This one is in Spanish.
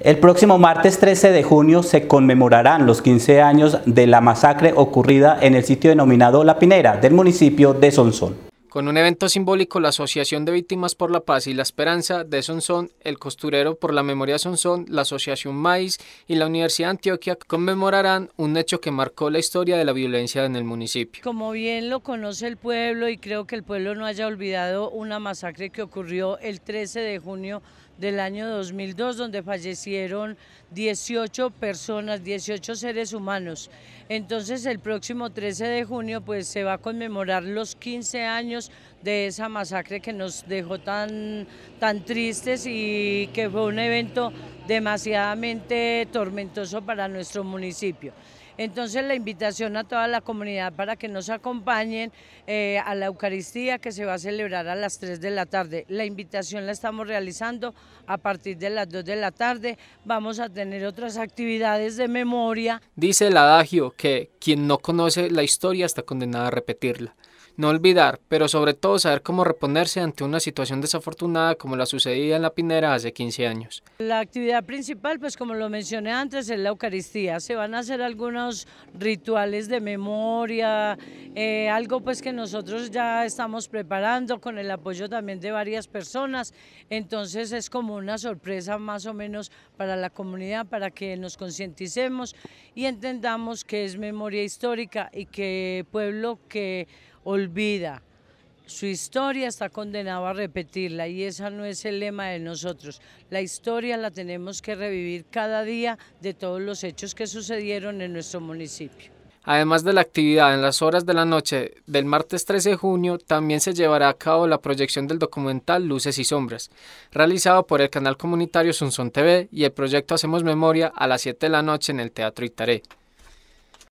El próximo martes 13 de junio se conmemorarán los 15 años de la masacre ocurrida en el sitio denominado La Pinera del municipio de Sonsón. Con un evento simbólico, la Asociación de Víctimas por la Paz y la Esperanza de Sonsón, el Costurero por la Memoria Sonsón, la Asociación Maíz y la Universidad de Antioquia conmemorarán un hecho que marcó la historia de la violencia en el municipio. Como bien lo conoce el pueblo y creo que el pueblo no haya olvidado una masacre que ocurrió el 13 de junio del año 2002, donde fallecieron 18 personas, 18 seres humanos. Entonces el próximo 13 de junio pues se va a conmemorar los 15 años de esa masacre que nos dejó tan, tan tristes y que fue un evento demasiadamente tormentoso para nuestro municipio. Entonces la invitación a toda la comunidad para que nos acompañen eh, a la Eucaristía que se va a celebrar a las 3 de la tarde. La invitación la estamos realizando a partir de las 2 de la tarde. Vamos a tener otras actividades de memoria. Dice el adagio que quien no conoce la historia está condenado a repetirla no olvidar, pero sobre todo saber cómo reponerse ante una situación desafortunada como la sucedida en La Pinera hace 15 años. La actividad principal, pues como lo mencioné antes, es la Eucaristía. Se van a hacer algunos rituales de memoria, eh, algo pues que nosotros ya estamos preparando con el apoyo también de varias personas. Entonces es como una sorpresa más o menos para la comunidad, para que nos concienticemos y entendamos que es memoria histórica y que pueblo que olvida. Su historia está condenada a repetirla y esa no es el lema de nosotros. La historia la tenemos que revivir cada día de todos los hechos que sucedieron en nuestro municipio. Además de la actividad en las horas de la noche del martes 13 de junio, también se llevará a cabo la proyección del documental Luces y Sombras, realizado por el canal comunitario Sunson TV y el proyecto Hacemos Memoria a las 7 de la noche en el Teatro Itaré.